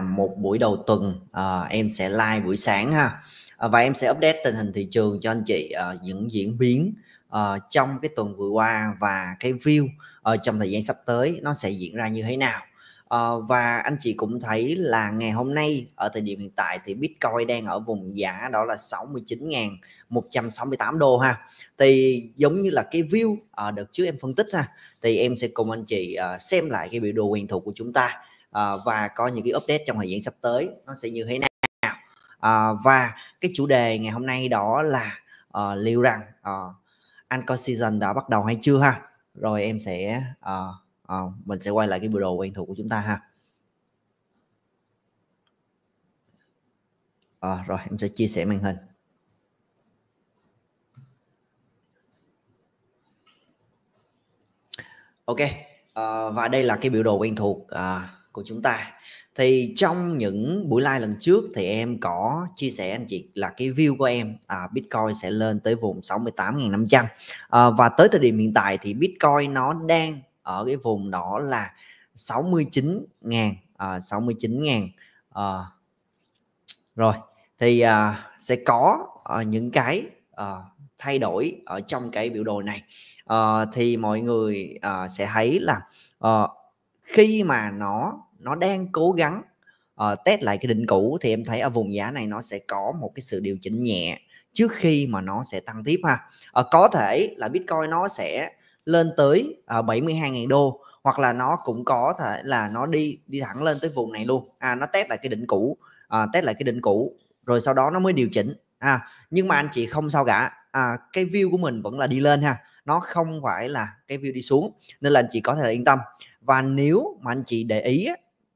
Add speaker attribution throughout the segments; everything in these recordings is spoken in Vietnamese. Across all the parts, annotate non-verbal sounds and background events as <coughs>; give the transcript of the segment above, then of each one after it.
Speaker 1: à, một buổi đầu tuần à, em sẽ live buổi sáng ha à, và em sẽ update tình hình thị trường cho anh chị à, những diễn biến à, trong cái tuần vừa qua và cái view à, trong thời gian sắp tới nó sẽ diễn ra như thế nào à, và anh chị cũng thấy là ngày hôm nay ở thời điểm hiện tại thì Bitcoin đang ở vùng giá đó là 69.168 đô ha thì giống như là cái view à, đợt trước em phân tích ha thì em sẽ cùng anh chị à, xem lại cái biểu đồ quen thuộc của chúng ta Ờ, và có những cái update trong thời gian sắp tới nó sẽ như thế nào uh, và cái chủ đề ngày hôm nay đó là uh, liệu rằng uh, Anchor Season đã bắt đầu hay chưa ha rồi em sẽ uh, uh, mình sẽ quay lại cái biểu đồ quen thuộc của chúng ta ha uh, rồi em sẽ chia sẻ màn hình ok uh, và đây là cái biểu đồ quen thuộc uh, của chúng ta thì trong những buổi live lần trước thì em có chia sẻ anh chị là cái view của em à, Bitcoin sẽ lên tới vùng 68.500 à, và tới thời điểm hiện tại thì Bitcoin nó đang ở cái vùng đó là 69.000 à, 69.000 à, rồi thì à, sẽ có à, những cái à, thay đổi ở trong cái biểu đồ này à, thì mọi người à, sẽ thấy là à, khi mà nó nó đang cố gắng uh, test lại cái đỉnh cũ thì em thấy ở vùng giá này nó sẽ có một cái sự điều chỉnh nhẹ trước khi mà nó sẽ tăng tiếp ha uh, có thể là bitcoin nó sẽ lên tới uh, ờ, 72.000 đô hoặc là nó cũng có thể là nó đi đi thẳng lên tới vùng này luôn à nó test lại cái đỉnh cũ à, test lại cái đỉnh cũ rồi sau đó nó mới điều chỉnh à nhưng mà anh chị không sao cả à, cái view của mình vẫn là đi lên ha nó không phải là cái view đi xuống nên là anh chị có thể yên tâm và nếu mà anh chị để ý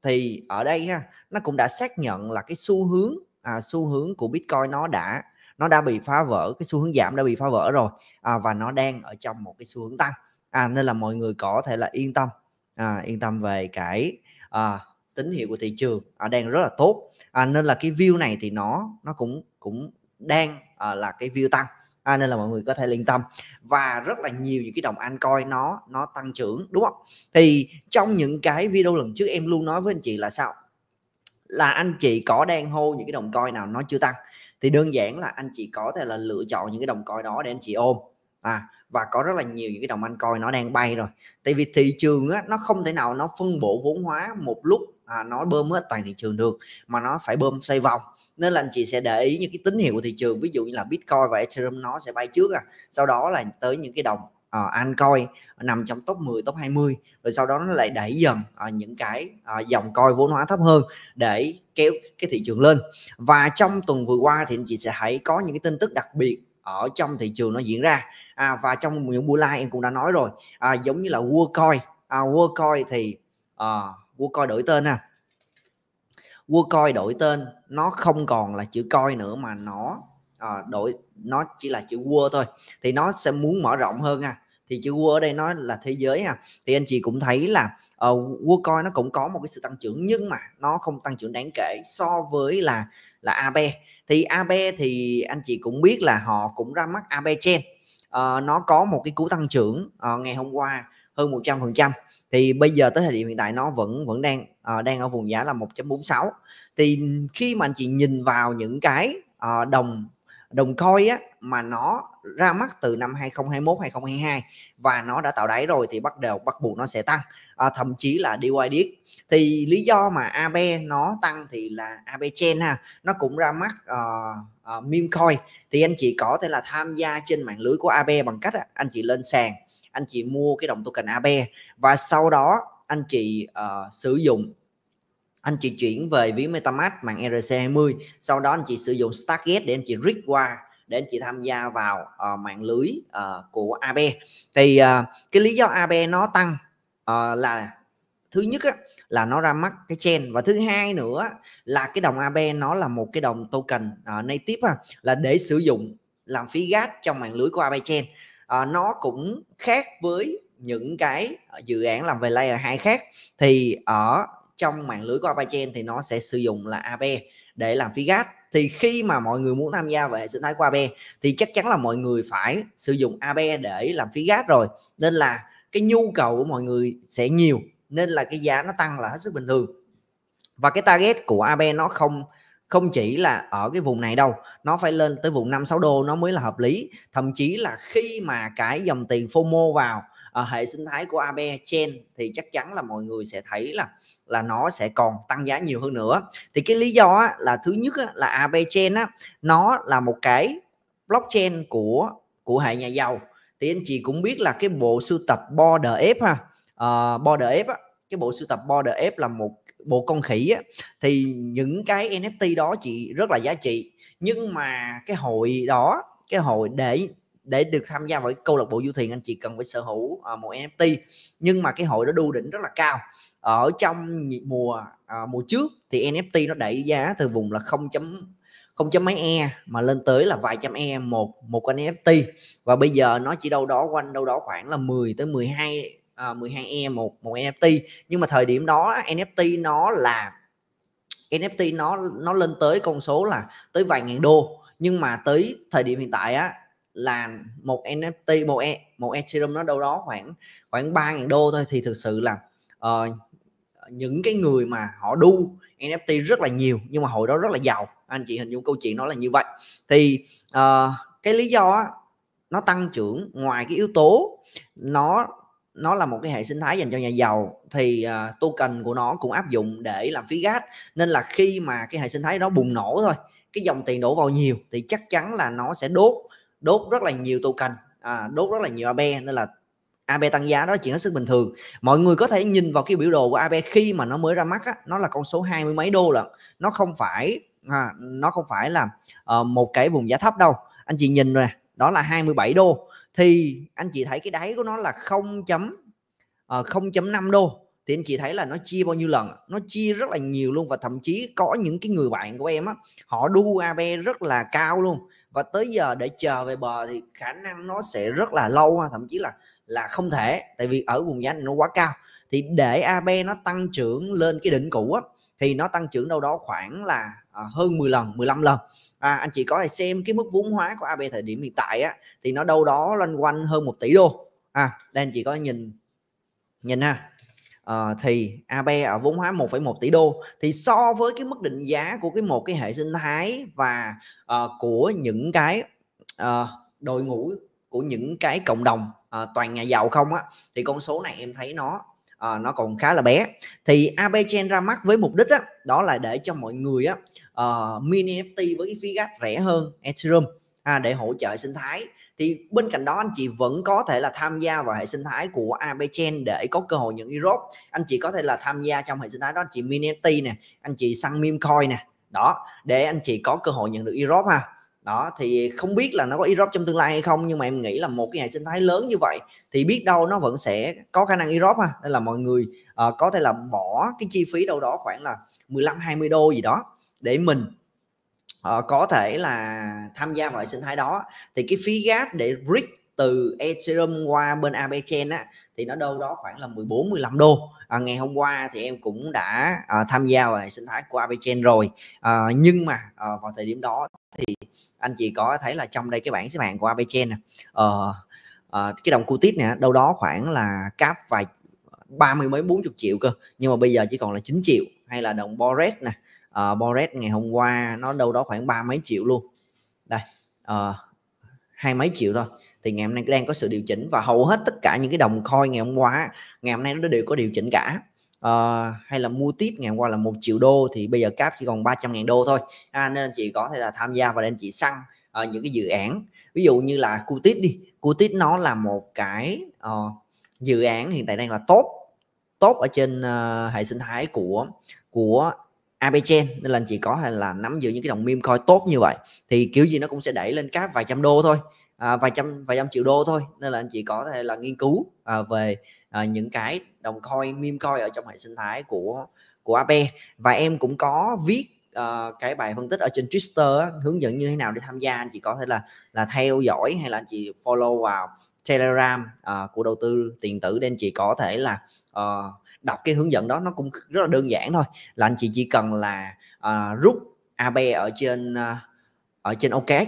Speaker 1: thì ở đây ha nó cũng đã xác nhận là cái xu hướng à, xu hướng của bitcoin nó đã nó đã bị phá vỡ cái xu hướng giảm đã bị phá vỡ rồi à, và nó đang ở trong một cái xu hướng tăng à, nên là mọi người có thể là yên tâm à, yên tâm về cái à, tín hiệu của thị trường à, đang rất là tốt à, nên là cái view này thì nó nó cũng cũng đang à, là cái view tăng à, nên là mọi người có thể yên tâm và rất là nhiều những cái đồng an coi nó nó tăng trưởng đúng không thì trong những cái video lần trước em luôn nói với anh chị là sao là anh chị có đang hô những cái đồng coi nào nó chưa tăng thì đơn giản là anh chị có thể là lựa chọn những cái đồng coi đó để anh chị ôm à và có rất là nhiều những cái đồng anh coi nó đang bay rồi tại vì thị trường á, nó không thể nào nó phân bổ vốn hóa một lúc à, nó bơm hết toàn thị trường được mà nó phải bơm xoay vòng nên là anh chị sẽ để ý những cái tín hiệu của thị trường ví dụ như là bitcoin và ethereum nó sẽ bay trước à sau đó là tới những cái đồng uh, altcoin nằm trong top 10 top 20 rồi sau đó nó lại đẩy dần uh, những cái uh, dòng coin vốn hóa thấp hơn để kéo cái thị trường lên và trong tuần vừa qua thì anh chị sẽ thấy có những cái tin tức đặc biệt ở trong thị trường nó diễn ra à, và trong những buổi live em cũng đã nói rồi à, giống như là WorldCoin à, WorldCoin thì uh, WorldCoin đổi tên à vua coi đổi tên nó không còn là chữ coi nữa mà nó à, đổi nó chỉ là chữ vua thôi thì nó sẽ muốn mở rộng hơn ha thì chữ vua ở đây nó là thế giới ha thì anh chị cũng thấy là uh, vua coi nó cũng có một cái sự tăng trưởng nhưng mà nó không tăng trưởng đáng kể so với là là ab thì ab thì anh chị cũng biết là họ cũng ra mắt ab chain uh, nó có một cái cú tăng trưởng uh, ngày hôm qua hơn 100% thì bây giờ tới thời điểm hiện tại nó vẫn vẫn đang à, đang ở vùng giá là 1.46 thì khi mà anh chị nhìn vào những cái à, đồng đồng coi á mà nó ra mắt từ năm 2021 2022 và nó đã tạo đáy rồi thì bắt đầu bắt buộc nó sẽ tăng à, thậm chí là đi DYDX thì lý do mà AB nó tăng thì là AB Chain ha nó cũng ra mắt uh, uh, meme coin thì anh chị có thể là tham gia trên mạng lưới của AB bằng cách anh chị lên sàn anh chị mua cái đồng token AB và sau đó anh chị uh, sử dụng anh chị chuyển về ví MetaMask mạng ERC20 sau đó anh chị sử dụng Stargate để anh chị rít qua để anh chị tham gia vào uh, mạng lưới uh, của AB e. thì uh, cái lý do AB e nó tăng uh, là thứ nhất á, là nó ra mắt cái chain và thứ hai nữa là cái đồng AB e nó là một cái đồng token uh, native ha, là để sử dụng làm phí gas trong mạng lưới của AB chain uh, nó cũng khác với những cái ờ, dự án làm về layer 2 khác thì ở trong mạng lưới của Apache thì nó sẽ sử dụng là APE để làm phí gas thì khi mà mọi người muốn tham gia về hệ sinh thái của APE thì chắc chắn là mọi người phải sử dụng APE để làm phí gas rồi nên là cái nhu cầu của mọi người sẽ nhiều nên là cái giá nó tăng là hết sức bình thường và cái target của AB nó không không chỉ là ở cái vùng này đâu nó phải lên tới vùng 5 6 đô nó mới là hợp lý thậm chí là khi mà cái dòng tiền FOMO vào à, hệ sinh thái của AB chain thì chắc chắn là mọi người sẽ thấy là là nó sẽ còn tăng giá nhiều hơn nữa thì cái lý do á, là thứ nhất á, là AB chain á, nó là một cái blockchain của của hệ nhà giàu thì anh chị cũng biết là cái bộ sưu tập border f ha uh, border f á, cái bộ sưu tập border f là một bộ con khỉ á, thì những cái nft đó chị rất là giá trị nhưng mà cái hội đó cái hội để để được tham gia vào cái câu lạc bộ du thuyền anh chị cần phải sở hữu uh, một NFT nhưng mà cái hội đó đu đỉnh rất là cao ở trong mùa uh, mùa trước thì NFT nó đẩy giá từ vùng là 0. không chấm mấy e mà lên tới là vài trăm e một một con NFT và bây giờ nó chỉ đâu đó quanh đâu đó khoảng là 10 tới 12 uh, 12 e một một NFT nhưng mà thời điểm đó NFT nó là NFT nó nó lên tới con số là tới vài ngàn đô nhưng mà tới thời điểm hiện tại á là một NFT một e, một Ethereum nó đâu đó khoảng khoảng ba ngàn đô thôi thì thực sự là uh, những cái người mà họ đu NFT rất là nhiều nhưng mà hồi đó rất là giàu anh chị hình dung câu chuyện nó là như vậy thì uh, cái lý do á, nó tăng trưởng ngoài cái yếu tố nó nó là một cái hệ sinh thái dành cho nhà giàu thì uh, token của nó cũng áp dụng để làm phí gas nên là khi mà cái hệ sinh thái đó bùng nổ thôi cái dòng tiền đổ vào nhiều thì chắc chắn là nó sẽ đốt đốt rất là nhiều token à, đốt rất là nhiều AB nên là AB tăng giá đó là chuyện hết sức bình thường mọi người có thể nhìn vào cái biểu đồ của AB khi mà nó mới ra mắt á, nó là con số hai mươi mấy đô là nó không phải à, nó không phải là uh, một cái vùng giá thấp đâu anh chị nhìn rồi đó là 27 đô thì anh chị thấy cái đáy của nó là 0 chấm ờ, không chấm năm đô thì anh chị thấy là nó chia bao nhiêu lần nó chia rất là nhiều luôn và thậm chí có những cái người bạn của em á họ đu AB rất là cao luôn và tới giờ để chờ về bờ thì khả năng nó sẽ rất là lâu thậm chí là là không thể tại vì ở vùng giá này nó quá cao thì để AB nó tăng trưởng lên cái đỉnh cũ á, thì nó tăng trưởng đâu đó khoảng là à, hơn 10 lần 15 lần à, anh chị có thể xem cái mức vốn hóa của AB thời điểm hiện tại á, thì nó đâu đó loanh quanh hơn 1 tỷ đô à đây anh chị có nhìn nhìn ha uh, thì AB ở vốn hóa 1,1 tỷ đô thì so với cái mức định giá của cái một cái hệ sinh thái và uh, của những cái uh, đội ngũ của những cái cộng đồng uh, toàn nhà giàu không á thì con số này em thấy nó uh, nó còn khá là bé thì AB Chain ra mắt với mục đích á, đó là để cho mọi người á uh, mini NFT với cái phí gas rẻ hơn Ethereum à, để hỗ trợ hệ sinh thái thì bên cạnh đó anh chị vẫn có thể là tham gia vào hệ sinh thái của AppChain để có cơ hội nhận Europe anh chị có thể là tham gia trong hệ sinh thái đó anh chị Minetti nè anh chị săn meme coin nè đó để anh chị có cơ hội nhận được Europe ha đó thì không biết là nó có Europe trong tương lai hay không nhưng mà em nghĩ là một cái hệ sinh thái lớn như vậy thì biết đâu nó vẫn sẽ có khả năng Europe ha nên là mọi người uh, có thể là bỏ cái chi phí đâu đó khoảng là 15 20 đô gì đó để mình họ ờ, có thể là tham gia vào hệ sinh thái đó thì cái phí gas để bridge từ Ethereum qua bên AB Chain á thì nó đâu đó khoảng là 14 15 đô. À, ngày hôm qua thì em cũng đã à, tham gia vào hệ sinh thái của AB Chain rồi. À, nhưng mà à, vào thời điểm đó thì anh chị có thấy là trong đây cái bảng xếp hạng của AB Chain À, à, cái đồng Qt nè đâu đó khoảng là cáp vài ba mươi mấy bốn chục triệu cơ nhưng mà bây giờ chỉ còn là 9 triệu hay là đồng Boret nè uh, ờ, Bored ngày hôm qua nó đâu đó khoảng ba mấy triệu luôn đây uh, hai mấy triệu thôi thì ngày hôm nay đang có sự điều chỉnh và hầu hết tất cả những cái đồng coin ngày hôm qua ngày hôm nay nó đều có điều chỉnh cả uh, hay là mua tiếp ngày hôm qua là một triệu đô thì bây giờ cáp chỉ còn 300 ngàn đô thôi à, nên chị có thể là tham gia và nên chị săn uh, những cái dự án ví dụ như là cu đi cu nó là một cái uh, dự án hiện tại đang là tốt tốt ở trên uh, hệ sinh thái của của AppChain nên là anh chị có hay là nắm giữ những cái đồng meme coi tốt như vậy thì kiểu gì nó cũng sẽ đẩy lên các vài trăm đô thôi à, vài trăm vài trăm triệu đô thôi nên là anh chị có thể là nghiên cứu à, về à, những cái đồng coin meme coin ở trong hệ sinh thái của của Ape và em cũng có viết uh, cái bài phân tích ở trên Twitter á, hướng dẫn như thế nào để tham gia anh chị có thể là là theo dõi hay là anh chị follow vào Telegram uh, của đầu tư tiền tử nên chị có thể là uh, đọc cái hướng dẫn đó nó cũng rất là đơn giản thôi là anh chị chỉ cần là uh, rút AB ở trên uh, ở trên OKX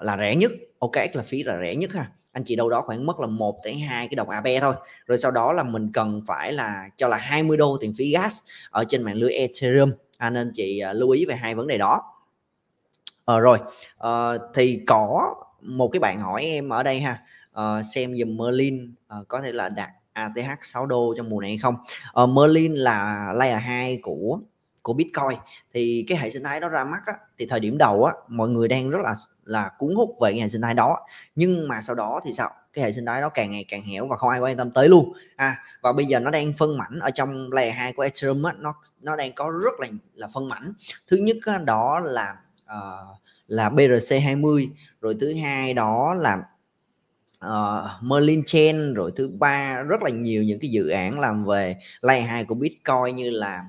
Speaker 1: là rẻ nhất OKX là phí là rẻ nhất ha anh chị đâu đó khoảng mất là 1 tới 2 cái đồng AB thôi rồi sau đó là mình cần phải là cho là 20 đô tiền phí gas ở trên mạng lưới Ethereum à, nên chị uh, lưu ý về hai vấn đề đó à, rồi à, thì có một cái bạn hỏi em ở đây ha à, xem dùm Merlin à, có thể là đạt ATH 6 đô trong mùa này hay không ờ, Merlin là layer 2 của của Bitcoin thì cái hệ sinh thái đó ra mắt á, thì thời điểm đầu á, mọi người đang rất là là cuốn hút về cái hệ sinh thái đó nhưng mà sau đó thì sao cái hệ sinh thái đó càng ngày càng hiểu và không ai quan tâm tới luôn à và bây giờ nó đang phân mảnh ở trong layer 2 của Ethereum á, nó nó đang có rất là là phân mảnh thứ nhất á, đó là uh, là BRC 20 rồi thứ hai đó là uh, Merlin Chain rồi thứ ba rất là nhiều những cái dự án làm về layer 2 của Bitcoin như là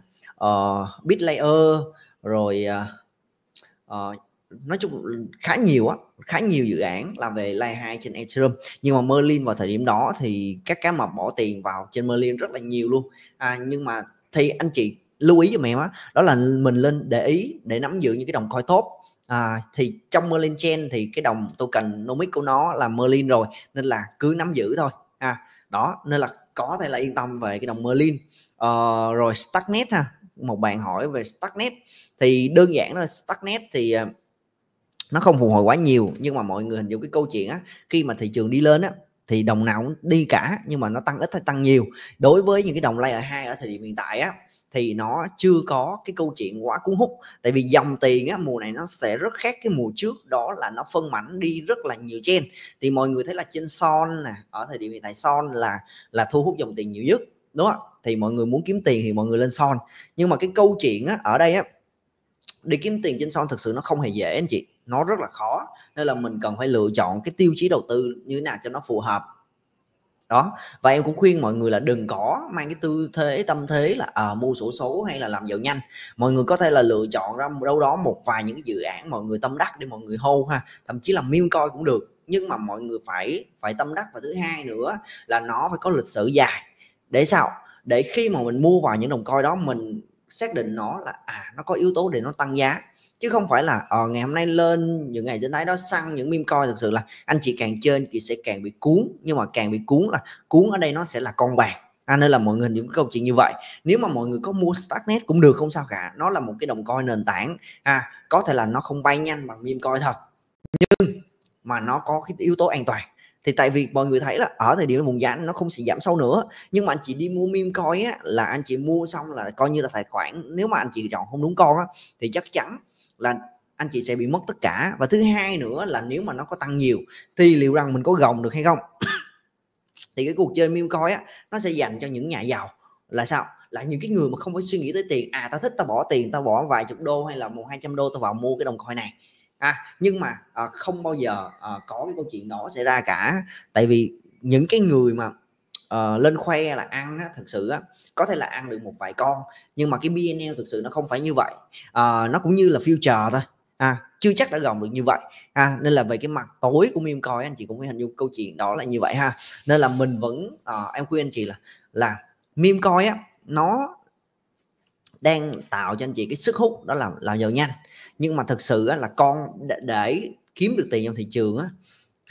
Speaker 1: uh, BitLayer rồi uh, uh, nói chung khá nhiều á khá nhiều dự án làm về layer 2 trên Ethereum nhưng mà Merlin vào thời điểm đó thì các cá mập bỏ tiền vào trên Merlin rất là nhiều luôn à, nhưng mà thì anh chị lưu ý cho mẹ á đó là mình lên để ý để nắm giữ những cái đồng coin tốt à, thì trong Merlin Chain thì cái đồng token nomic của nó là Merlin rồi nên là cứ nắm giữ thôi à, đó nên là có thể là yên tâm về cái đồng Merlin à, rồi Starknet ha một bạn hỏi về Starknet thì đơn giản thôi Starknet thì à, nó không phục hồi quá nhiều nhưng mà mọi người hình dung cái câu chuyện á khi mà thị trường đi lên á thì đồng nào cũng đi cả nhưng mà nó tăng ít hay tăng nhiều đối với những cái đồng layer 2 ở thời điểm hiện tại á thì nó chưa có cái câu chuyện quá cuốn hút tại vì dòng tiền á, mùa này nó sẽ rất khác cái mùa trước đó là nó phân mảnh đi rất là nhiều trên thì mọi người thấy là trên son nè ở thời điểm hiện tại son là là thu hút dòng tiền nhiều nhất đúng không thì mọi người muốn kiếm tiền thì mọi người lên son nhưng mà cái câu chuyện á, ở đây á, để kiếm tiền trên son thực sự nó không hề dễ anh chị nó rất là khó nên là mình cần phải lựa chọn cái tiêu chí đầu tư như thế nào cho nó phù hợp đó và em cũng khuyên mọi người là đừng có mang cái tư thế tâm thế là à, mua sổ số hay là làm giàu nhanh mọi người có thể là lựa chọn ra đâu đó một vài những cái dự án mọi người tâm đắc để mọi người hô ha thậm chí là miêu coi cũng được nhưng mà mọi người phải phải tâm đắc và thứ hai nữa là nó phải có lịch sử dài để sao để khi mà mình mua vào những đồng coi đó mình xác định nó là à nó có yếu tố để nó tăng giá chứ không phải là ờ, ngày hôm nay lên những ngày trên thái đó săn những meme coin thực sự là anh chị càng trên thì sẽ càng bị cuốn nhưng mà càng bị cuốn là cuốn ở đây nó sẽ là con bạc à, nên là mọi người những câu chuyện như vậy nếu mà mọi người có mua starknet cũng được không sao cả nó là một cái đồng coin nền tảng à, có thể là nó không bay nhanh bằng meme coin thật nhưng mà nó có cái yếu tố an toàn thì tại vì mọi người thấy là ở thời điểm vùng giá nó không sẽ giảm sâu nữa nhưng mà anh chị đi mua meme coin á, là anh chị mua xong là coi như là tài khoản nếu mà anh chị chọn không đúng con á, thì chắc chắn là anh chị sẽ bị mất tất cả và thứ hai nữa là nếu mà nó có tăng nhiều thì liệu rằng mình có gồng được hay không <coughs> thì cái cuộc chơi meme coin á nó sẽ dành cho những nhà giàu là sao là những cái người mà không phải suy nghĩ tới tiền à tao thích tao bỏ tiền tao bỏ vài chục đô hay là một hai trăm đô tao vào mua cái đồng coin này à, nhưng mà à, không bao giờ à, có cái câu chuyện đó xảy ra cả tại vì những cái người mà uh, lên khoe là ăn á, thực sự á, có thể là ăn được một vài con nhưng mà cái BNL thực sự nó không phải như vậy uh, nó cũng như là future thôi à, chưa chắc đã gồng được như vậy à, nên là về cái mặt tối của meme coin anh chị cũng phải hình dung câu chuyện đó là như vậy ha nên là mình vẫn uh, em khuyên anh chị là là meme coin á nó đang tạo cho anh chị cái sức hút đó là làm giàu nhanh nhưng mà thực sự á, là con để, để kiếm được tiền trong thị trường á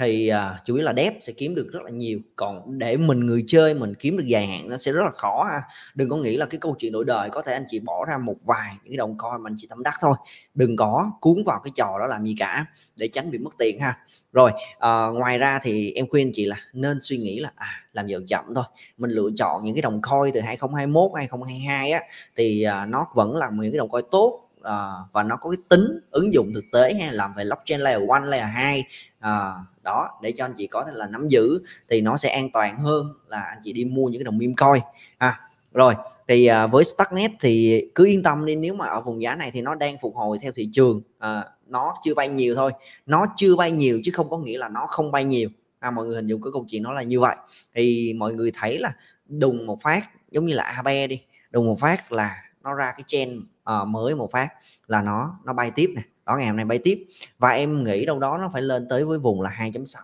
Speaker 1: thì uh, chủ yếu là dép sẽ kiếm được rất là nhiều còn để mình người chơi mình kiếm được dài hạn nó sẽ rất là khó ha. đừng có nghĩ là cái câu chuyện đổi đời có thể anh chị bỏ ra một vài những cái đồng coi mà anh chị tâm đắc thôi đừng có cuốn vào cái trò đó làm gì cả để tránh bị mất tiền ha rồi uh, ngoài ra thì em khuyên chị là nên suy nghĩ là à, làm giàu chậm thôi mình lựa chọn những cái đồng coi từ 2021 2022 á thì uh, nó vẫn là những cái đồng coi tốt à, và nó có cái tính ứng dụng thực tế hay làm về blockchain layer one layer hai à, đó để cho anh chị có thể là nắm giữ thì nó sẽ an toàn hơn là anh chị đi mua những cái đồng meme coin à, rồi thì à, với Starknet thì cứ yên tâm đi nếu mà ở vùng giá này thì nó đang phục hồi theo thị trường à, nó chưa bay nhiều thôi nó chưa bay nhiều chứ không có nghĩa là nó không bay nhiều à, mọi người hình dung cái câu chuyện nó là như vậy thì mọi người thấy là đùng một phát giống như là Abe đi đùng một phát là nó ra cái trend uh, mới một phát là nó nó bay tiếp này đó ngày hôm nay bay tiếp và em nghĩ đâu đó nó phải lên tới với vùng là 2.6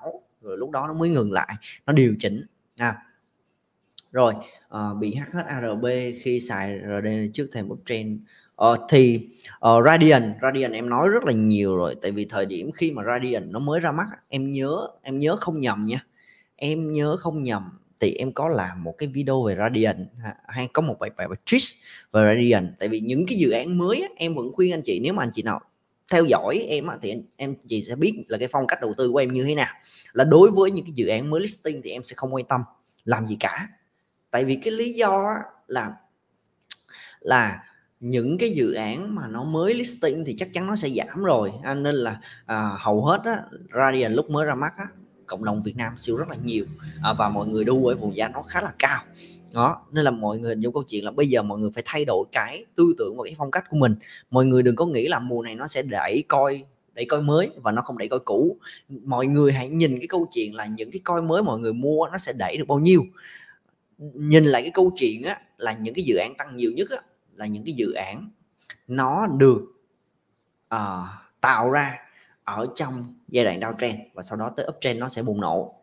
Speaker 1: rồi lúc đó nó mới ngừng lại nó điều chỉnh à. rồi uh, bị hack hết ARB khi xài RD trước thềm uptrend uh, ờ, thì uh, radian Radiant em nói rất là nhiều rồi tại vì thời điểm khi mà radian nó mới ra mắt em nhớ em nhớ không nhầm nha em nhớ không nhầm thì em có làm một cái video về Radiant hay có một bài bài về Twitch về Radiant tại vì những cái dự án mới em vẫn khuyên anh chị nếu mà anh chị nào theo dõi em thì em, em chị sẽ biết là cái phong cách đầu tư của em như thế nào là đối với những cái dự án mới listing thì em sẽ không quan tâm làm gì cả tại vì cái lý do là là những cái dự án mà nó mới listing thì chắc chắn nó sẽ giảm rồi à, nên là à, hầu hết á, Radiant lúc mới ra mắt á, cộng đồng Việt Nam siêu rất là nhiều à, và mọi người đu ở vùng giá nó khá là cao đó nên là mọi người hình dung câu chuyện là bây giờ mọi người phải thay đổi cái tư tưởng và cái phong cách của mình mọi người đừng có nghĩ là mùa này nó sẽ đẩy coi đẩy coi mới và nó không đẩy coi cũ mọi người hãy nhìn cái câu chuyện là những cái coi mới mọi người mua nó sẽ đẩy được bao nhiêu nhìn lại cái câu chuyện á là những cái dự án tăng nhiều nhất á là những cái dự án nó được uh, tạo ra ở trong giai đoạn downtrend và sau đó tới uptrend nó sẽ bùng nổ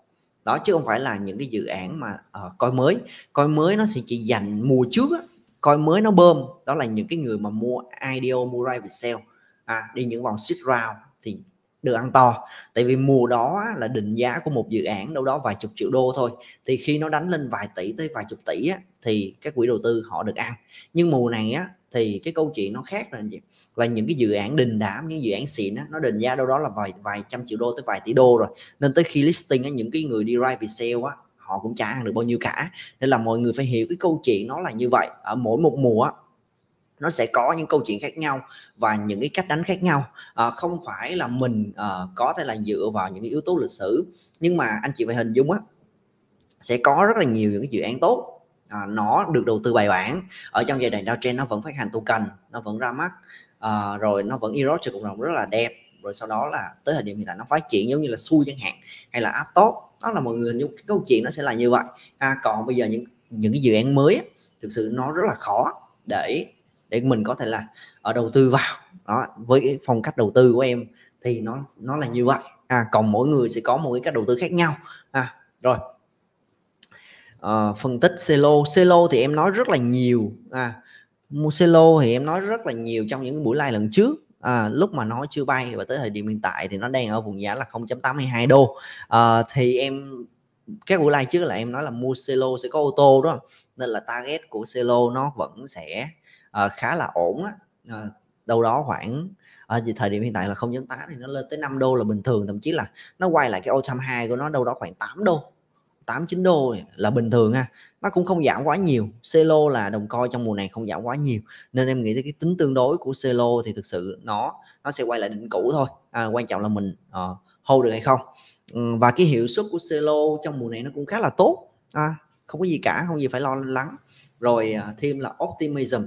Speaker 1: đó chứ không phải là những cái dự án mà uh, coi mới coi mới nó sẽ chỉ dành mùa trước á. coi mới nó bơm đó là những cái người mà mua IDO mua private sale à, đi những vòng seed round thì được ăn to tại vì mùa đó là định giá của một dự án đâu đó vài chục triệu đô thôi thì khi nó đánh lên vài tỷ tới vài chục tỷ á, thì các quỹ đầu tư họ được ăn nhưng mùa này á, thì cái câu chuyện nó khác là gì là những cái dự án đình đám những dự án xịn á, nó định giá đâu đó là vài vài trăm triệu đô tới vài tỷ đô rồi nên tới khi listing á, những cái người đi right về sale á họ cũng chả ăn được bao nhiêu cả nên là mọi người phải hiểu cái câu chuyện nó là như vậy ở mỗi một mùa nó sẽ có những câu chuyện khác nhau và những cái cách đánh khác nhau à, không phải là mình à, có thể là dựa vào những yếu tố lịch sử nhưng mà anh chị phải hình dung á sẽ có rất là nhiều những cái dự án tốt à, nó được đầu tư bài bản ở trong giai đoạn downtrend nó vẫn phát hành token nó vẫn ra mắt à, rồi nó vẫn erode cho cộng đồng rất là đẹp rồi sau đó là tới thời điểm hiện tại nó phát triển giống như là xui chẳng hạn hay là app tốt đó là mọi người những cái câu chuyện nó sẽ là như vậy à, còn bây giờ những những cái dự án mới thực sự nó rất là khó để để mình có thể là ở ờ, đầu tư vào đó với cái phong cách đầu tư của em thì nó nó là như vậy à còn mỗi người sẽ có một cái cách đầu tư khác nhau à rồi Ờ, phân tích Celo Celo thì em nói rất là nhiều à, Celo thì em nói rất là nhiều trong những buổi live lần trước à, lúc mà nó chưa bay và tới thời điểm hiện tại thì nó đang ở vùng giá là 0.82 đô à, thì em các buổi live trước là em nói là mua Celo sẽ có ô tô đó nên là target của Celo nó vẫn sẽ uh, khá là ổn á uh, đâu đó khoảng ở uh, thời điểm hiện tại là 0.8 thì nó lên tới 5 đô là bình thường thậm chí là nó quay lại cái all time high của nó đâu đó khoảng 8 đô 8 9 đô là bình thường ha nó cũng không giảm quá nhiều Celo là đồng coi trong mùa này không giảm quá nhiều nên em nghĩ tới cái tính tương đối của Celo thì thực sự nó nó sẽ quay lại đỉnh cũ thôi à, quan trọng là mình uh, hold được hay không ừ, và cái hiệu suất của Celo trong mùa này nó cũng khá là tốt à, không có gì cả không gì phải lo lắng rồi uh, thêm là optimism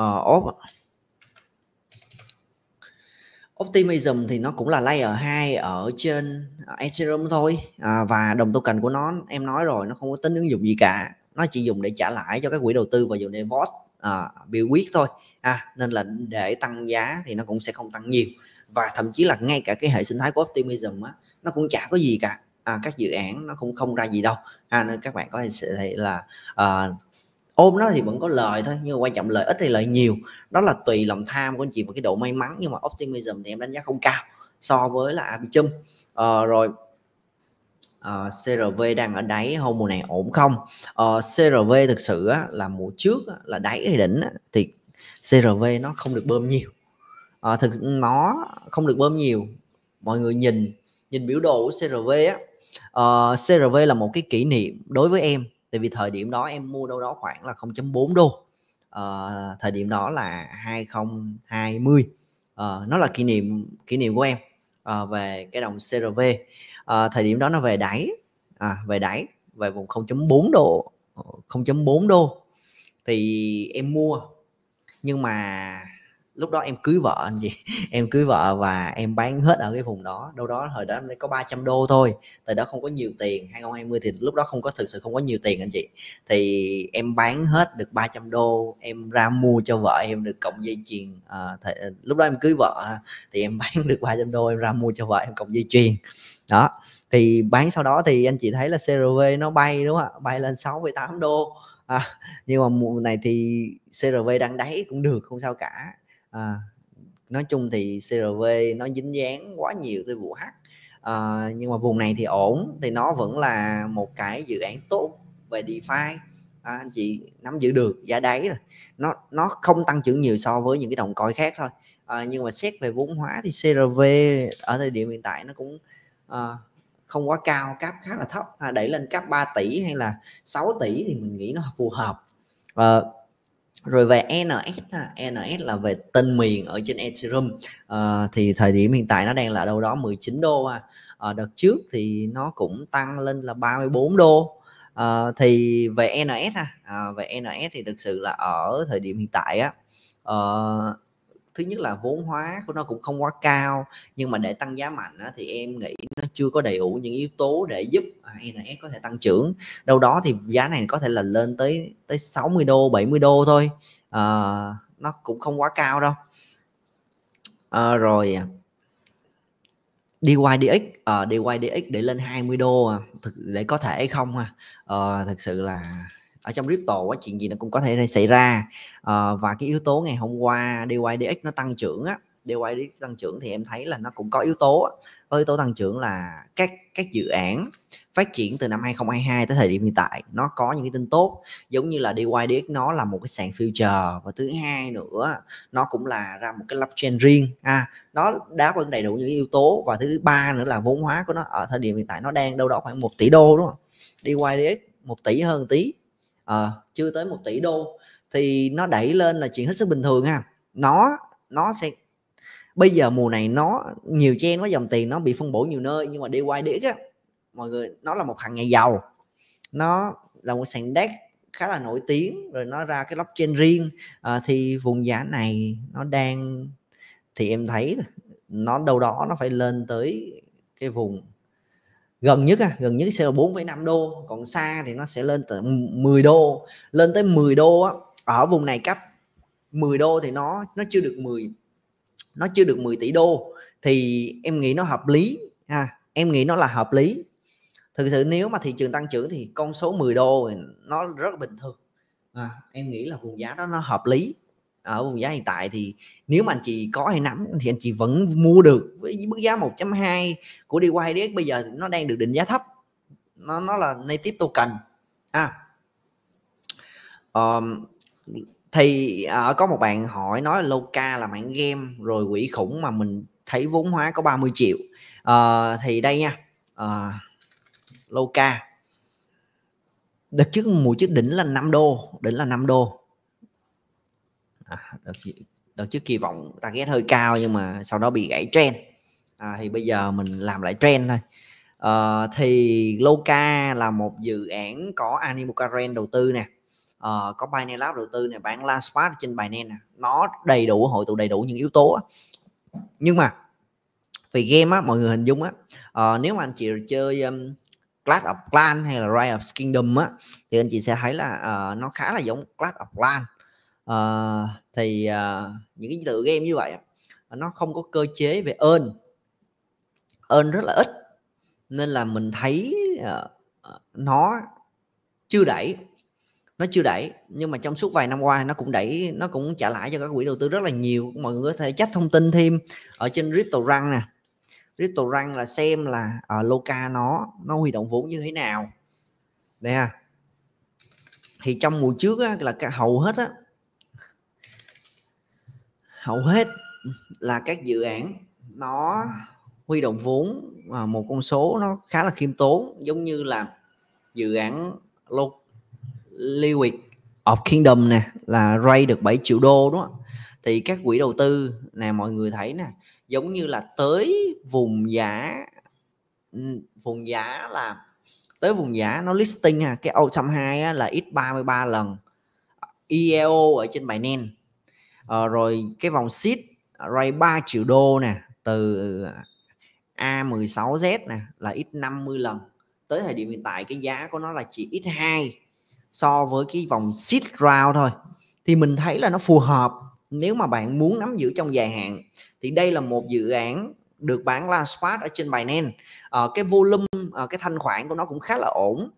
Speaker 1: uh, Optimism thì nó cũng là layer 2 ở trên Ethereum thôi à, và đồng token của nó em nói rồi nó không có tính ứng dụng gì cả nó chỉ dùng để trả lãi cho các quỹ đầu tư và dùng để vote à, biểu quyết thôi à, nên là để tăng giá thì nó cũng sẽ không tăng nhiều và thậm chí là ngay cả cái hệ sinh thái của Optimism á, nó cũng chả có gì cả à, các dự án nó cũng không ra gì đâu à, nên các bạn có thể là à, ôm nó thì vẫn có lời thôi nhưng mà quan trọng lợi ích hay lợi nhiều đó là tùy lòng tham của anh chị và cái độ may mắn nhưng mà optimism thì em đánh giá không cao so với là Abichum à, ờ, rồi uh, ờ, CRV đang ở đáy hôm mùa này ổn không uh, ờ, CRV thực sự á, là mùa trước á, là đáy hay đỉnh á, thì CRV nó không được bơm nhiều uh, thực nó không được bơm nhiều mọi người nhìn nhìn biểu đồ của CRV á uh, CRV là một cái kỷ niệm đối với em tại vì thời điểm đó em mua đâu đó khoảng là 0.4 đô uh, thời điểm đó là 2020 uh, ờ, nó là kỷ niệm kỷ niệm của em uh, về cái đồng CRV uh, thời điểm đó nó về đáy à, về đáy về vùng 0.4 đô 0.4 đô thì em mua nhưng mà lúc đó em cưới vợ anh chị <laughs> em cưới vợ và em bán hết ở cái vùng đó đâu đó hồi đó mới có 300 đô thôi tại đó không có nhiều tiền 2020 thì lúc đó không có thực sự không có nhiều tiền anh chị thì em bán hết được 300 đô em ra mua cho vợ em được cộng dây chuyền à, thì, à, lúc đó em cưới vợ à, thì em <laughs> bán được 300 đô em ra mua cho vợ em cộng dây chuyền đó thì bán sau đó thì anh chị thấy là CRV nó bay đúng không ạ bay lên 6,8 đô à, nhưng mà mùa này thì CRV đang đáy cũng được không sao cả à, nói chung thì CRV nó dính dáng quá nhiều tới vụ hack à, nhưng mà vùng này thì ổn thì nó vẫn là một cái dự án tốt về DeFi à, anh chị nắm giữ được giá đáy rồi nó nó không tăng trưởng nhiều so với những cái đồng coin khác thôi à, nhưng mà xét về vốn hóa thì CRV ở thời điểm hiện tại nó cũng à, không quá cao cấp khá là thấp à, đẩy lên cấp 3 tỷ hay là 6 tỷ thì mình nghĩ nó phù hợp à, rồi về NS NS là về tên miền ở trên Ethereum à, thì thời điểm hiện tại nó đang là đâu đó 19 đô à. à đợt trước thì nó cũng tăng lên là 34 đô à, thì về NS ha à, về NS thì thực sự là ở thời điểm hiện tại á uh, thứ nhất là vốn hóa của nó cũng không quá cao nhưng mà để tăng giá mạnh á, thì em nghĩ nó chưa có đầy đủ những yếu tố để giúp INS có thể tăng trưởng đâu đó thì giá này có thể là lên tới tới 60 đô 70 đô thôi à, nó cũng không quá cao đâu ờ, à, rồi DYDX uh, ờ, DYDX để lên 20 đô à, thực, để có thể không à uh, thật sự là ở trong crypto á, chuyện gì nó cũng có thể xảy ra à, và cái yếu tố ngày hôm qua DYDX nó tăng trưởng á DYDX tăng trưởng thì em thấy là nó cũng có yếu tố có yếu tố tăng trưởng là các các dự án phát triển từ năm 2022 tới thời điểm hiện tại nó có những cái tin tốt giống như là DYDX nó là một cái sàn future và thứ hai nữa nó cũng là ra một cái blockchain riêng à, nó đã ứng đầy đủ những yếu tố và thứ ba nữa là vốn hóa của nó ở thời điểm hiện tại nó đang đâu đó khoảng 1 tỷ đô đúng không DYDX một tỷ hơn tí à, chưa tới một tỷ đô thì nó đẩy lên là chuyện hết sức bình thường ha nó nó sẽ bây giờ mùa này nó nhiều chen quá dòng tiền nó bị phân bổ nhiều nơi nhưng mà đi quay đĩa mọi người nó là một hàng nhà giàu nó là một sàn đét khá là nổi tiếng rồi nó ra cái blockchain riêng à, thì vùng giá này nó đang thì em thấy nó đâu đó nó phải lên tới cái vùng gần nhất à, gần nhất sẽ là 4,5 đô còn xa thì nó sẽ lên tới 10 đô lên tới 10 đô á ở vùng này cấp 10 đô thì nó nó chưa được 10 nó chưa được 10 tỷ đô thì em nghĩ nó hợp lý ha em nghĩ nó là hợp lý thực sự nếu mà thị trường tăng trưởng thì con số 10 đô nó rất bình thường à, em nghĩ là vùng giá đó nó hợp lý ở vùng giá hiện tại thì nếu mà anh chị có hay nắm thì anh chị vẫn mua được với mức giá 1.2 của DYDX bây giờ nó đang được định giá thấp nó nó là native token ha à. um, thì uh, có một bạn hỏi nói là Loka là mạng game rồi quỷ khủng mà mình thấy vốn hóa có 30 triệu uh, thì đây nha uh, Loka đợt trước mùa trước đỉnh là 5 đô đỉnh là 5 đô à, đợt, đợt trước kỳ vọng target hơi cao nhưng mà sau đó bị gãy trend à, thì bây giờ mình làm lại trend thôi à, thì Loca là một dự án có Animal đầu tư nè uh, có Binance Lab đầu tư này bạn Landspark trên Binance nè nó đầy đủ hội tụ đầy đủ những yếu tố nhưng mà về game á mọi người hình dung á uh, nếu mà anh chị chơi um, Clash of clan hay là Rise of Kingdom á thì anh chị sẽ thấy là uh, nó khá là giống Clash of clan uh, thì uh, những cái tựa game như vậy ờ, nó không có cơ chế về ơn ơn rất là ít nên là mình thấy uh, nó chưa đẩy nó chưa đẩy nhưng mà trong suốt vài năm qua nó cũng đẩy nó cũng trả lãi cho các quỹ đầu tư rất là nhiều mọi người có thể check thông tin thêm ở trên crypto răng nè crypto răng là xem là uh, loca nó nó huy động vốn như thế nào nè thì trong mùa trước á, là hầu hết á, hầu hết là các dự án nó huy động vốn à, một con số nó khá là khiêm tốn giống như là dự án Liquid of Kingdom nè là ray được 7 triệu đô đó Thì các quỹ đầu tư nè mọi người thấy nè giống như là tới vùng giá vùng giá là tới vùng giá nó listing à cái O202 á, là ít 33 lần ieo ở trên bài Binance à, rồi cái vòng seed ờ, ray 3 triệu đô nè từ ờ, A16Z nè là ít 50 lần tới thời điểm hiện tại cái giá của nó là chỉ ít 2 so với cái vòng seed round thôi thì mình thấy là nó phù hợp nếu mà bạn muốn nắm giữ trong dài hạn thì đây là một dự án được bán là spot ở trên Binance à, cái volume cái thanh khoản của nó cũng khá là ổn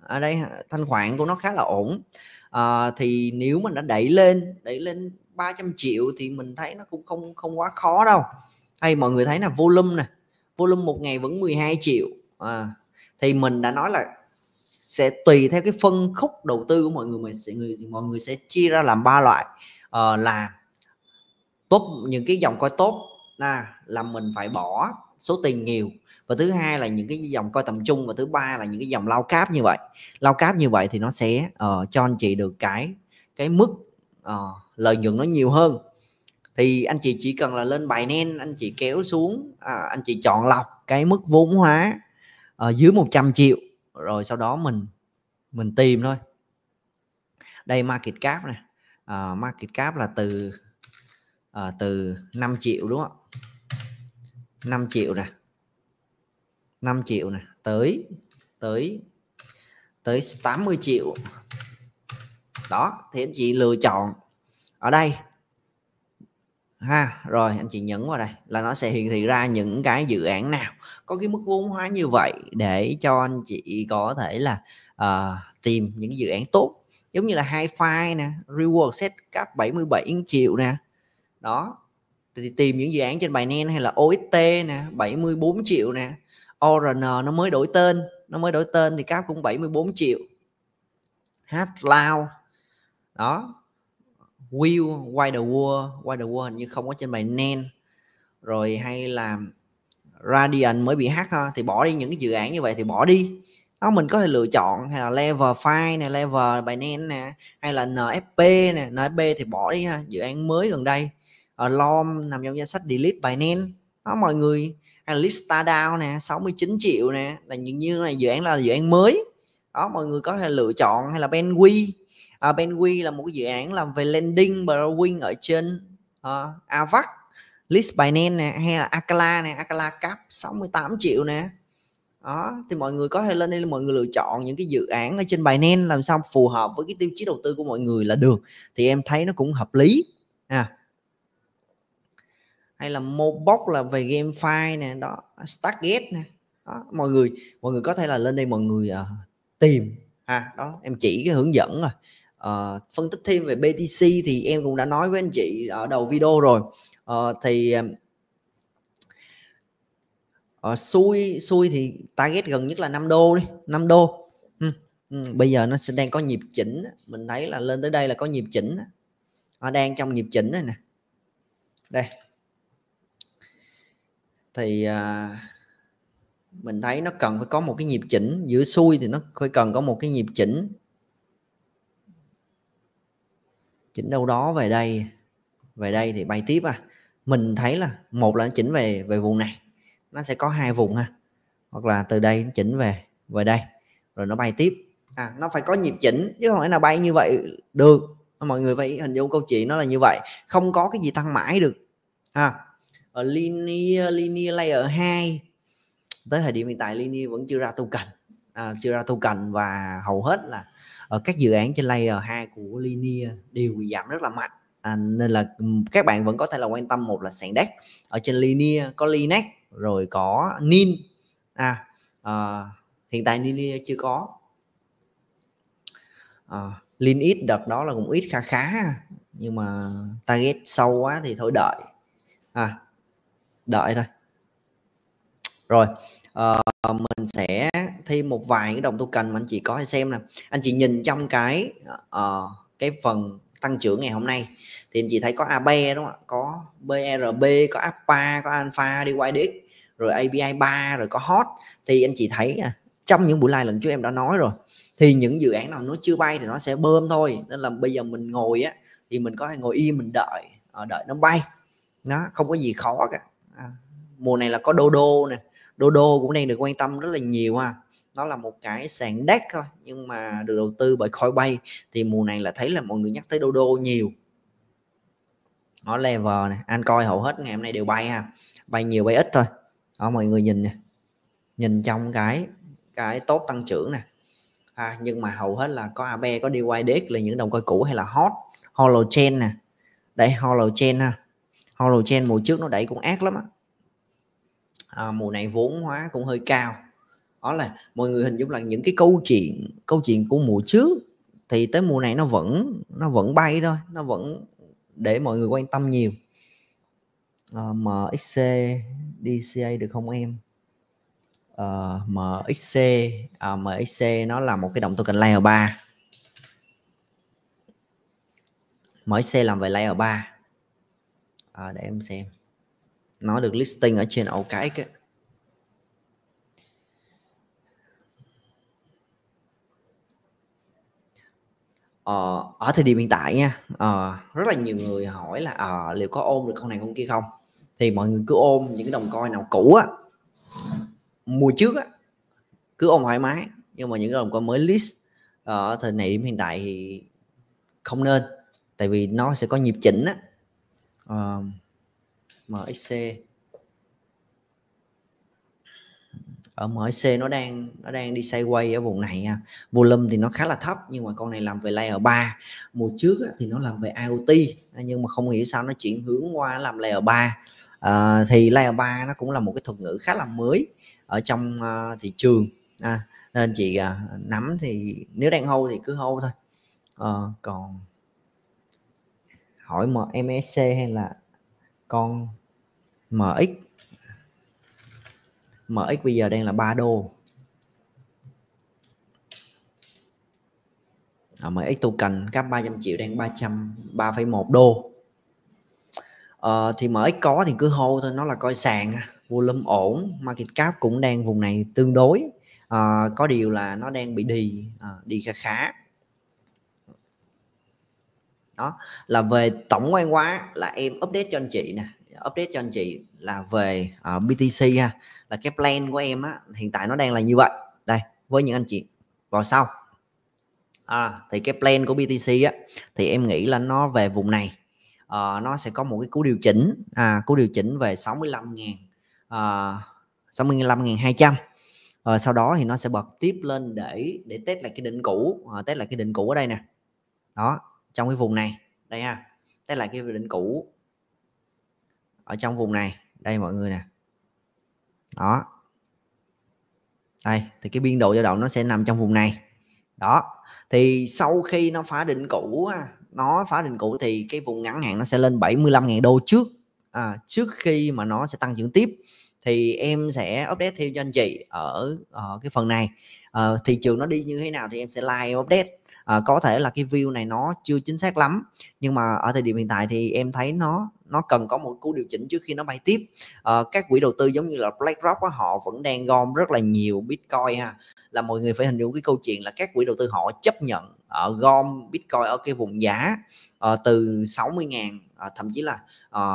Speaker 1: ở đây thanh khoản của nó khá là ổn à, thì nếu mình đã đẩy lên đẩy lên 300 triệu thì mình thấy nó cũng không không quá khó đâu hay mọi người thấy là volume nè volume một ngày vẫn 12 triệu à, thì mình đã nói là sẽ tùy theo cái phân khúc đầu tư của mọi người mình sẽ người mọi người sẽ chia ra làm ba loại à, là tốt những cái dòng coi tốt là là mình phải bỏ số tiền nhiều và thứ hai là những cái dòng coi tầm trung và thứ ba là những cái dòng lao cáp như vậy lao cáp như vậy thì nó sẽ uh, cho anh chị được cái cái mức uh, lợi nhuận nó nhiều hơn thì anh chị chỉ cần là lên bài nen anh chị kéo xuống à, anh chị chọn lọc cái mức vốn hóa uh, dưới 100 triệu rồi sau đó mình mình tìm thôi đây market cap này uh, market cap là từ uh, từ 5 triệu đúng không 5 triệu nè 5 triệu này tới tới tới 80 triệu đó thì anh chị lựa chọn ở đây ha rồi anh chị nhấn vào đây là nó sẽ hiển thị ra những cái dự án nào có cái mức vốn hóa như vậy để cho anh chị có thể là uh, tìm những dự án tốt giống như là hai file nè reward set cấp 77 triệu nè đó thì tìm những dự án trên bài Binance hay là ost nè 74 triệu nè ORN nó mới đổi tên nó mới đổi tên thì cáp cũng 74 triệu hát lao đó will why the world why the world hình như không có trên bài nen rồi hay là Radiant mới bị hack ha thì bỏ đi những cái dự án như vậy thì bỏ đi đó mình có thể lựa chọn hay là level 5 này level bài Nen nè hay là NFP nè NFP thì bỏ đi ha dự án mới gần đây ở LOM nằm trong danh sách delete Binance đó mọi người Alista Down nè 69 triệu nè là những như này dự án là dự án mới đó mọi người có thể lựa chọn hay là Benwi à, Benwi là một dự án làm về lending borrowing ở trên uh, à, Avax List Binance nè hay là Akala nè Akala Cap 68 triệu nè đó thì mọi người có thể lên đây mọi người lựa chọn những cái dự án ở trên Binance làm sao phù hợp với cái tiêu chí đầu tư của mọi người là được thì em thấy nó cũng hợp lý à hay là Mobox là về game file nè đó Stargate nè đó, mọi người mọi người có thể là lên đây mọi người uh, tìm ha đó em chỉ cái hướng dẫn rồi uh, ờ, phân tích thêm về BTC thì em cũng đã nói với anh chị ở đầu video rồi uh, thì uh, xui xui thì target gần nhất là 5 đô đi 5 đô bây giờ nó sẽ đang có nhịp chỉnh mình thấy là lên tới đây là có nhịp chỉnh nó đang trong nhịp chỉnh này nè đây thì à, mình thấy nó cần phải có một cái nhịp chỉnh giữa xuôi thì nó phải cần có một cái nhịp chỉnh chỉnh đâu đó về đây về đây thì bay tiếp à mình thấy là một là nó chỉnh về về vùng này nó sẽ có hai vùng ha hoặc là từ đây nó chỉnh về về đây rồi nó bay tiếp à, nó phải có nhịp chỉnh chứ không phải là bay như vậy được mọi người phải hình dung câu chuyện nó là như vậy không có cái gì tăng mãi được ha à, ở ờ, linear ờ, linear layer 2 tới thời điểm hiện tại linear vẫn chưa ra token à, chưa ra token và hầu hết là ở ờ, các dự án trên layer 2 của linear đều bị giảm rất là mạnh à, nên là các bạn vẫn có thể là quan tâm một là sàn đất ở trên linear có Linux rồi có Nin à, à hiện tại linear chưa có à, Lin ít đợt đó là cũng ít khá khá nhưng mà target sâu quá thì thôi đợi à đợi thôi rồi uh, mình sẽ thêm một vài cái đồng token mà anh chị có thể xem nè anh chị nhìn trong cái uh, cái phần tăng trưởng ngày hôm nay thì anh chị thấy có AB e đúng không ạ có BRB có APA có Alpha đi DYDX rồi abi 3 rồi có hot thì anh chị thấy à, trong những buổi live lần trước em đã nói rồi thì những dự án nào nó chưa bay thì nó sẽ bơm thôi nên là bây giờ mình ngồi á thì mình có thể ngồi im mình đợi ờ, đợi nó bay nó không có gì khó cả mùa này là có đô đô nè đô đô cũng đang được quan tâm rất là nhiều ha nó là một cái sàn đắt thôi nhưng mà được đầu tư bởi bay thì mùa này là thấy là mọi người nhắc tới đô đô nhiều nó level này anh coi hầu hết ngày hôm nay đều bay ha bay nhiều bay ít thôi đó mọi người nhìn nè nhìn trong cái cái tốt tăng trưởng nè à, nhưng mà hầu hết là có AB có đi DYDX là những đồng coi cũ hay là hot holochain nè đây holochain ha holochain mùa trước nó đẩy cũng ác lắm á à, mùa này vốn hóa cũng hơi cao đó là mọi người hình dung là những cái câu chuyện câu chuyện của mùa trước thì tới mùa này nó vẫn nó vẫn bay thôi nó vẫn để mọi người quan tâm nhiều à, ờ, MXC DCA được không em ờ, à, MXC à, MXC nó là một cái động token layer 3 MXC làm về layer 3 à, để em xem nó được listing ở trên cái ấy. Ờ, ở thời điểm hiện tại nha ờ, rất là nhiều người hỏi là ờ, liệu có ôm được con này con kia không thì mọi người cứ ôm những cái đồng coi nào cũ á mùa trước á cứ ôm thoải mái nhưng mà những cái đồng coi mới list ở thời này điểm hiện tại thì không nên tại vì nó sẽ có nhịp chỉnh á uh, MXC ở MXC nó đang nó đang đi sideways ở vùng này volume thì nó khá là thấp nhưng mà con này làm về layer 3 mùa trước thì nó làm về IoT nhưng mà không hiểu sao nó chuyển hướng qua làm layer 3 à, ờ, thì layer 3 nó cũng là một cái thuật ngữ khá là mới ở trong uh, thị trường à, nên chị uh, nắm thì nếu đang hâu thì cứ hâu thôi à, còn hỏi mà MSC hay là con MX MX bây giờ đang là 3 đô à, MX token các 300 triệu đang 300 3,1 đô à, thì MX có thì cứ hô thôi nó là coi sàn à. volume ổn market cap cũng đang vùng này tương đối à, có điều là nó đang bị đi à, ờ, đi khá khá đó là về tổng quan quá là em update cho anh chị nè update cho anh chị là về uh, ờ, BTC ha là cái plan của em á hiện tại nó đang là như vậy đây với những anh chị vào sau à, thì cái plan của BTC á thì em nghĩ là nó về vùng này uh, nó sẽ có một cái cú điều chỉnh à, cú điều chỉnh về 65.000 uh, 65.200 rồi sau đó thì nó sẽ bật tiếp lên để để test lại cái đỉnh cũ à, test lại cái đỉnh cũ ở đây nè đó trong cái vùng này đây ha test lại cái đỉnh cũ ở trong vùng này đây mọi người nè đó đây thì cái biên độ dao động nó sẽ nằm trong vùng này đó thì sau khi nó phá đỉnh cũ nó phá đỉnh cũ thì cái vùng ngắn hạn nó sẽ lên 75.000 đô trước à, trước khi mà nó sẽ tăng trưởng tiếp thì em sẽ update theo cho anh chị ở, ở cái phần này à, thị trường nó đi như thế nào thì em sẽ like update à, có thể là cái view này nó chưa chính xác lắm nhưng mà ở thời điểm hiện tại thì em thấy nó nó cần có một cú điều chỉnh trước khi nó bay tiếp à, các quỹ đầu tư giống như là BlackRock họ vẫn đang gom rất là nhiều Bitcoin ha là mọi người phải hình dung cái câu chuyện là các quỹ đầu tư họ chấp nhận ở ờ, uh, gom Bitcoin ở cái vùng giá uh, từ 60 000 uh, thậm chí là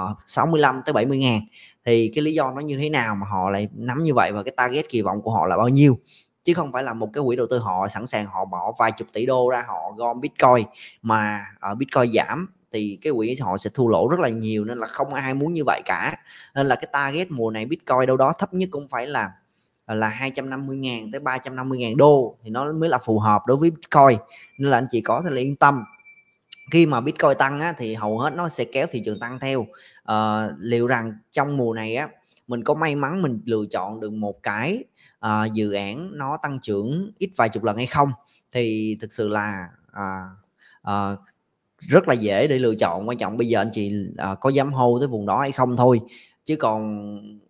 Speaker 1: uh, 65 tới 70 ngàn thì cái lý do nó như thế nào mà họ lại nắm như vậy và cái target kỳ vọng của họ là bao nhiêu chứ không phải là một cái quỹ đầu tư họ sẵn sàng họ bỏ vài chục tỷ đô ra họ gom bitcoin mà ở bitcoin giảm thì cái quỹ họ sẽ thua lỗ rất là nhiều nên là không ai muốn như vậy cả nên là cái target mùa này Bitcoin đâu đó thấp nhất cũng phải là à, là 250 ngàn tới 350 ngàn đô thì nó mới là phù hợp đối với Bitcoin nên là anh chị có thể là yên tâm khi mà Bitcoin tăng á, thì hầu hết nó sẽ kéo thị trường tăng theo à, liệu rằng trong mùa này á mình có may mắn mình lựa chọn được một cái à, dự án nó tăng trưởng ít vài chục lần hay không thì thực sự là à, à, rất là dễ để lựa chọn quan trọng bây giờ anh chị à, có dám hô tới vùng đó hay không thôi chứ còn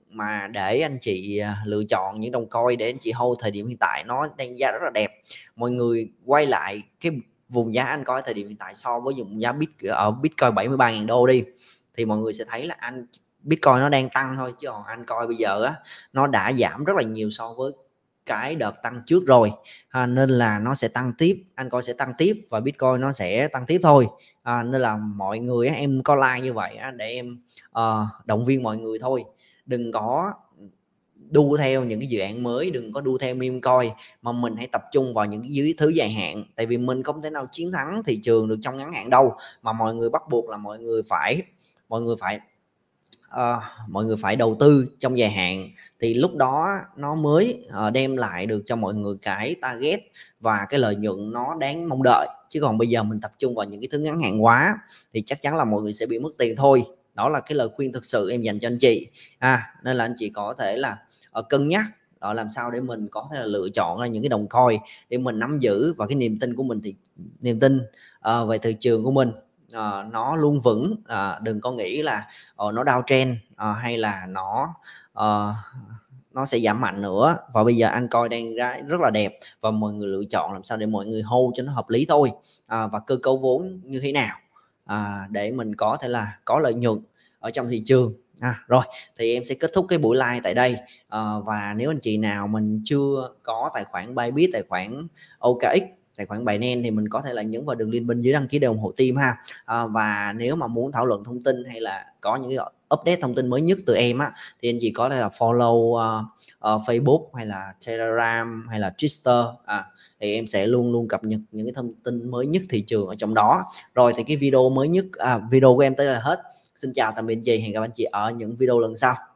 Speaker 1: mà để anh chị à, lựa chọn những đồng coi để anh chị hô thời điểm hiện tại nó đang giá rất là đẹp mọi người quay lại cái vùng giá anh coi thời điểm hiện tại so với vùng giá bit ở bitcoin 73.000 đô đi thì mọi người sẽ thấy là anh bitcoin nó đang tăng thôi chứ còn anh coi bây giờ á nó đã giảm rất là nhiều so với cái đợt tăng trước rồi à, nên là nó sẽ tăng tiếp anh coi sẽ tăng tiếp và bitcoin nó sẽ tăng tiếp thôi à, nên là mọi người em có like như vậy để em uh, động viên mọi người thôi đừng có đu theo những cái dự án mới đừng có đu theo meme coin mà mình hãy tập trung vào những dưới thứ dài hạn tại vì mình không thể nào chiến thắng thị trường được trong ngắn hạn đâu mà mọi người bắt buộc là mọi người phải mọi người phải uh, mọi người phải đầu tư trong dài hạn thì lúc đó nó mới uh, đem lại được cho mọi người cái target và cái lợi nhuận nó đáng mong đợi chứ còn bây giờ mình tập trung vào những cái thứ ngắn hạn quá thì chắc chắn là mọi người sẽ bị mất tiền thôi đó là cái lời khuyên thực sự em dành cho anh chị à nên là anh chị có thể là uh, cân nhắc ở làm sao để mình có thể là lựa chọn ra những cái đồng coi để mình nắm giữ và cái niềm tin của mình thì niềm tin uh, về thị trường của mình uh, nó luôn vững uh, đừng có nghĩ là uh, nó đau trên uh, hay là nó uh, nó sẽ giảm mạnh nữa và bây giờ anh coi đang ra rất là đẹp và mọi người lựa chọn làm sao để mọi người hô cho nó hợp lý thôi à, và cơ cấu vốn như thế nào à, để mình có thể là có lợi nhuận ở trong thị trường à, rồi thì em sẽ kết thúc cái buổi live tại đây à, và nếu anh chị nào mình chưa có tài khoản Bybit tài khoản OKX tài khoản Binance thì mình có thể là nhấn vào đường link bên dưới đăng ký để ủng hộ team ha à, và nếu mà muốn thảo luận thông tin hay là có những cái update thông tin mới nhất từ em á thì anh chị có thể là follow uh, uh, Facebook hay là Telegram hay là Twitter à, thì em sẽ luôn luôn cập nhật những cái thông tin mới nhất thị trường ở trong đó rồi thì cái video mới nhất à, video của em tới là hết xin chào tạm biệt chị hẹn gặp anh chị ở những video lần sau